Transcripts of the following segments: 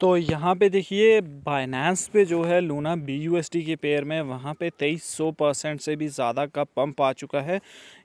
तो यहाँ पे देखिए बाइनेंस पे जो है Luna B U S T के पेयर में वहाँ पे तेईस सौ परसेंट से भी ज़्यादा का पम्प आ चुका है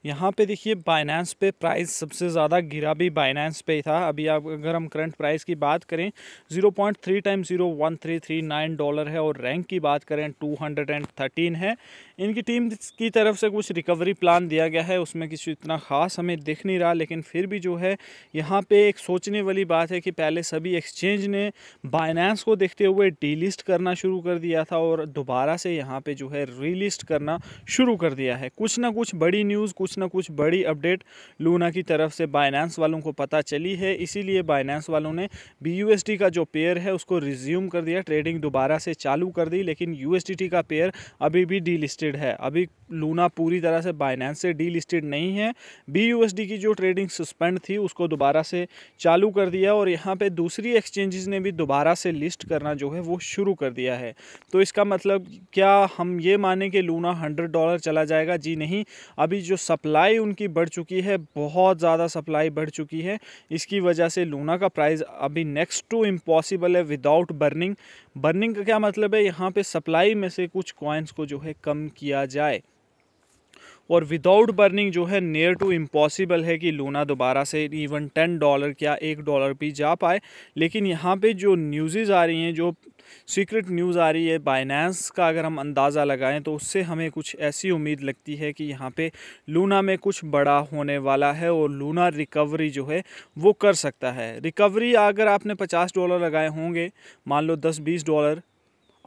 यहाँ पे देखिए बाइनेंस पे प्राइस सबसे ज़्यादा गिरा भी बाइनेंस पे था अभी आप अगर हम करंट प्राइस की बात करें zero point three time zero one three three nine dollar है और रैंक की बात करें टू हंड्रेड एंड थर्टीन है इनकी टीम की तरफ से कुछ रिकवरी प्लान दिया गया है उसमें किसी इतना ख़ास हमें दिख नहीं रहा लेकिन फिर भी जो है यहाँ पर एक सोचने वाली बात है कि पहले सभी एक्सचेंज ने बाइनेंस को देखते हुए डीलिस्ट करना शुरू कर दिया था और दोबारा से यहाँ पे जो है रीलिस्ट करना शुरू कर दिया है कुछ ना कुछ बड़ी न्यूज़ कुछ ना कुछ बड़ी अपडेट लूना की तरफ से बाइनेंस वालों को पता चली है इसीलिए बाइनेंस वालों ने बी का जो पेयर है उसको रिज्यूम कर दिया ट्रेडिंग दोबारा से चालू कर दी लेकिन यू का पेयर अभी भी डीलिस्टेड है अभी लूना पूरी तरह से बाइनेंस से डीलिस्टेड नहीं है बी की जो ट्रेडिंग सस्पेंड थी उसको दोबारा से चालू कर दिया और यहाँ पर दूसरी एक्सचेंजेस ने भी दोबारा से लिस्ट करना जो है वो शुरू कर दिया है तो इसका मतलब क्या हम ये माने कि लूना हंड्रेड डॉलर चला जाएगा जी नहीं अभी जो सप्लाई उनकी बढ़ चुकी है बहुत ज़्यादा सप्लाई बढ़ चुकी है इसकी वजह से लूना का प्राइस अभी नेक्स्ट टू इम्पॉसिबल है विदाउट बर्निंग बर्निंग का क्या मतलब है यहाँ पर सप्लाई में से कुछ कॉइन्स को जो है कम किया जाए और विदाउट बर्निंग जो है नियर टू इम्पॉसिबल है कि लूना दोबारा से इवन टेन डॉलर या एक डॉलर भी जा पाए लेकिन यहाँ पे जो न्यूज़ आ रही हैं जो सीक्रेट न्यूज़ आ रही है बाइनेंस का अगर हम अंदाज़ा लगाएं तो उससे हमें कुछ ऐसी उम्मीद लगती है कि यहाँ पे लूना में कुछ बड़ा होने वाला है और लूना रिकवरी जो है वो कर सकता है रिकवरी अगर आपने 50 डॉलर लगाए होंगे मान लो 10-20 डॉलर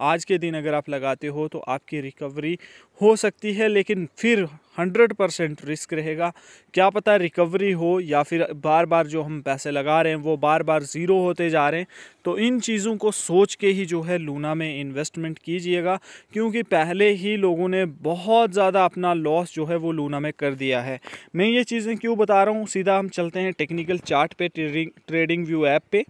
आज के दिन अगर आप लगाते हो तो आपकी रिकवरी हो सकती है लेकिन फिर हंड्रेड परसेंट रिस्क रहेगा क्या पता रिकवरी हो या फिर बार बार जो हम पैसे लगा रहे हैं वो बार बार ज़ीरो होते जा रहे हैं तो इन चीज़ों को सोच के ही जो है लूना में इन्वेस्टमेंट कीजिएगा क्योंकि पहले ही लोगों ने बहुत ज़्यादा अपना लॉस जो है वो लूना में कर दिया है मैं ये चीज़ें क्यों बता रहा हूँ सीधा हम चलते हैं टेक्निकल चार्ट पे ट्रेडिंग ट्रेडिंग व्यू ऐप पर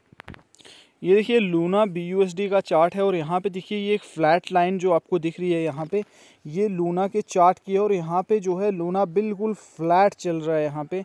ये देखिए Luna B U S D का चार्ट है और यहाँ पे देखिए ये एक फ्लैट लाइन जो आपको दिख रही है यहाँ पे ये लूना के चार्ट की है और यहाँ पे जो है लूना बिल्कुल फ्लैट चल रहा है यहाँ पे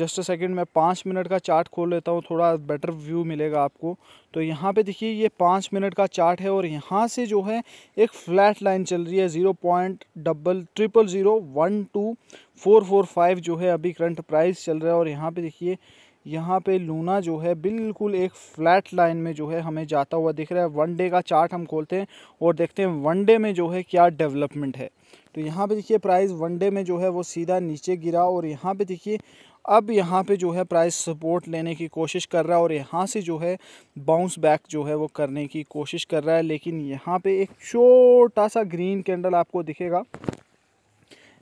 जस्ट अ सेकेंड मैं पाँच मिनट का चार्ट खोल लेता हूँ थोड़ा बेटर व्यू मिलेगा आपको तो यहाँ पे देखिए ये पाँच मिनट का चार्ट है और यहाँ से जो है एक फ्लैट लाइन चल रही है zero point double triple zero one two four four five जो है अभी करंट प्राइस चल रहा है और यहाँ पे देखिए यहाँ पे लूना जो है बिल्कुल एक फ्लैट लाइन में जो है हमें जाता हुआ दिख रहा है वनडे का चार्ट हम खोलते हैं और देखते हैं वनडे में जो है क्या डेवलपमेंट है तो यहाँ पे देखिए प्राइस वनडे में जो है वो सीधा नीचे गिरा और यहाँ पे देखिए अब यहाँ पे जो है प्राइस सपोर्ट लेने की कोशिश कर रहा है और यहाँ से जो है बाउंस बैक जो है वो करने की कोशिश कर रहा है लेकिन यहाँ पर एक छोटा सा ग्रीन कैंडल आपको दिखेगा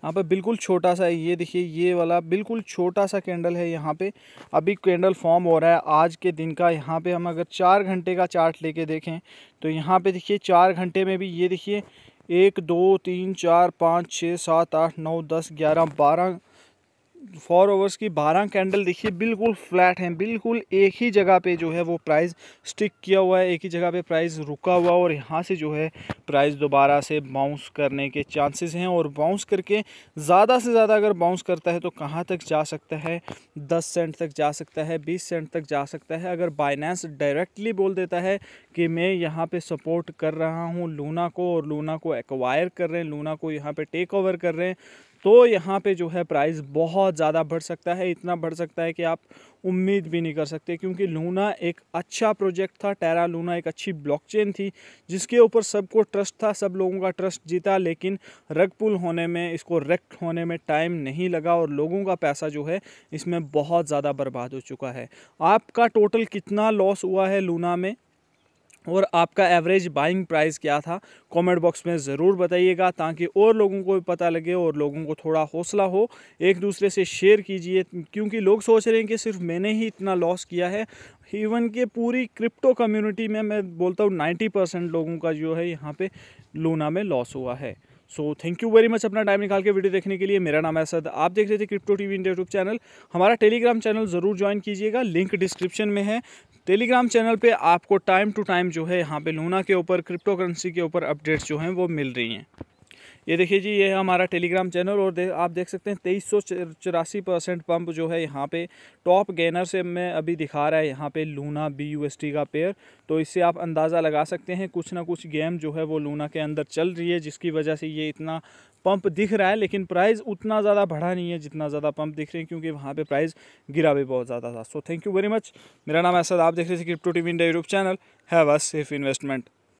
यहाँ पे बिल्कुल छोटा सा है ये देखिए ये वाला बिल्कुल छोटा सा कैंडल है यहाँ पे अभी कैंडल फॉर्म हो रहा है आज के दिन का यहाँ पे हम अगर चार घंटे का चार्ट लेके देखें तो यहाँ पे देखिए चार घंटे में भी ये देखिए एक दो तीन चार पाँच छः सात आठ नौ दस ग्यारह बारह फोर ओवर्स की बारह कैंडल देखिए बिल्कुल फ्लैट हैं बिल्कुल एक ही जगह पे जो है वो प्राइस स्टिक किया हुआ है एक ही जगह पे प्राइस रुका हुआ और यहाँ से जो है प्राइस दोबारा से बाउंस करने के चांसेस हैं और बाउंस करके ज़्यादा से ज़्यादा अगर बाउंस करता है तो कहाँ तक जा सकता है दस सेंट तक जा सकता है बीस सेंट तक जा सकता है अगर बाइनेंस डायरेक्टली बोल देता है कि मैं यहाँ पर सपोर्ट कर रहा हूँ लूना को और लूना को एक्वायर कर रहे हैं लूना को यहाँ पर टेक ओवर कर रहे हैं तो यहाँ पे जो है प्राइस बहुत ज़्यादा बढ़ सकता है इतना बढ़ सकता है कि आप उम्मीद भी नहीं कर सकते क्योंकि लूना एक अच्छा प्रोजेक्ट था टेरा लूना एक अच्छी ब्लॉकचेन थी जिसके ऊपर सबको ट्रस्ट था सब लोगों का ट्रस्ट जीता लेकिन रग पुल होने में इसको रेक्ट होने में टाइम नहीं लगा और लोगों का पैसा जो है इसमें बहुत ज़्यादा बर्बाद हो चुका है आपका टोटल कितना लॉस हुआ है लूना में और आपका एवरेज बाइंग प्राइस क्या था कमेंट बॉक्स में ज़रूर बताइएगा ताकि और लोगों को भी पता लगे और लोगों को थोड़ा हौसला हो एक दूसरे से शेयर कीजिए क्योंकि लोग सोच रहे हैं कि सिर्फ मैंने ही इतना लॉस किया है इवन के पूरी क्रिप्टो कम्युनिटी में मैं बोलता हूँ नाइन्टी परसेंट लोगों का जो है यहाँ पे लूना में लॉस हुआ है so thank you very much अपना टाइम निकाल के वीडियो देखने के लिए मेरा नाम है सद आप देख रहे थे crypto TV India YouTube channel हमारा टेलीग्राम चैनल ज़रूर ज्वाइन कीजिएगा लिंक डिस्क्रिप्शन में है टेलीग्राम चैनल पे आपको टाइम टू टाइम जो है यहाँ पे लूना के ऊपर क्रिप्टो करेंसी के ऊपर अपडेट्स जो हैं वो मिल रही हैं ये देखिए जी ये हमारा टेलीग्राम चैनल और दे, आप देख सकते हैं तेईस सौ चौरासी परसेंट पम्प जो है यहाँ पे टॉप गेनर से मैं अभी दिखा रहा है यहाँ पे Luna B U S T का पेयर तो इससे आप अंदाज़ा लगा सकते हैं कुछ ना कुछ गेम जो है वो लूना के अंदर चल रही है जिसकी वजह से ये इतना पंप दिख रहा है लेकिन प्राइस उतना ज़्यादा बढ़ा नहीं है जितना ज़्यादा पंप दिख रहे हैं क्योंकि वहाँ पे प्राइस गिरा भी बहुत ज़्यादा था so thank you very much मेरा नाम है असद आप देख रहे थे crypto TV India YouTube channel have a safe investment